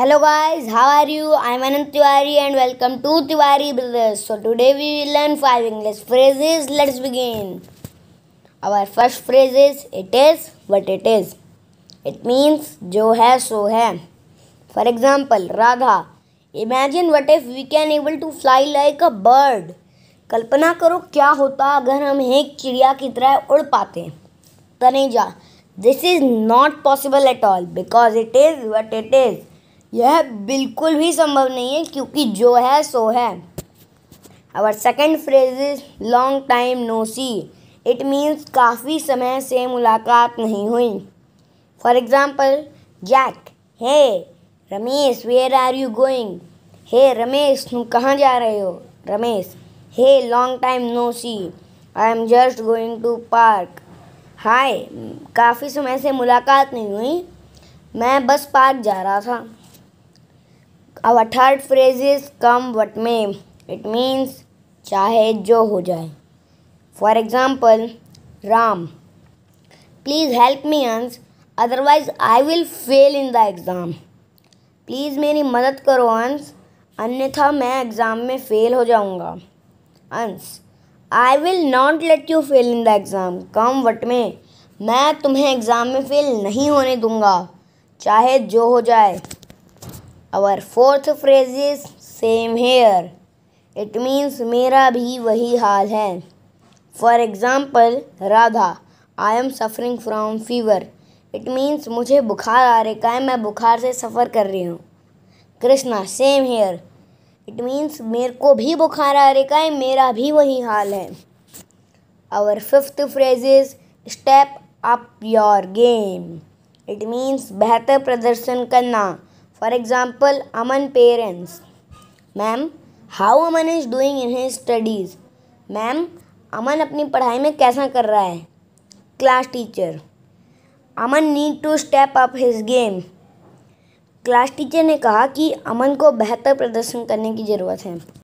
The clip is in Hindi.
hello guys how are you i'm anant tiwari and welcome to tiwari brothers so today we will learn five english phrases let's begin our first phrase is it is what it is it means jo hai so hai for example radha imagine what if we can able to fly like a bird कल्पना करो क्या होता अगर हम एक चिड़िया की तरह उड़ पाते Taneja this is not possible at all because it is what it is यह बिल्कुल भी संभव नहीं है क्योंकि जो है सो है our second phrase is long time no see it means काफ़ी समय से मुलाकात नहीं हुई for example Jack hey Ramesh where are you going hey Ramesh तुम कहाँ जा रहे हो Ramesh hey long time no see I am just going to park hi काफ़ी समय से मुलाकात नहीं हुई मैं बस पार्क जा रहा था our third phrase come what what it it चाहे जो हो जाए for example Ram please help me Ansh otherwise I will fail in the exam please मेरी मदद करो अंश अन्यथा मैं एग्ज़ाम में फ़ेल हो जाऊंगा Ansh I will not let you fail in the exam come what में मैं तुम्हें एग्ज़ाम में फ़ेल नहीं होने दूंगा चाहे जो हो जाए Our fourth phrase is same here. It means मेरा भी वही हाल है for example Radha I am suffering from fever it means मुझे बुखार आ रखा है मैं बुखार से सफ़र कर रही हूँ Krishna same here it means मेरे को भी बुखार आ रखा है मेरा भी वही हाल है our fifth phrase is step up your game it means बेहतर प्रदर्शन करना for example Aman parents ma'am how Aman is doing in his studies ma'am Aman अपनी पढ़ाई में कैसा कर रहा है class teacher Aman need to step up his game class teacher ने कहा कि अमन को बेहतर प्रदर्शन करने की ज़रूरत है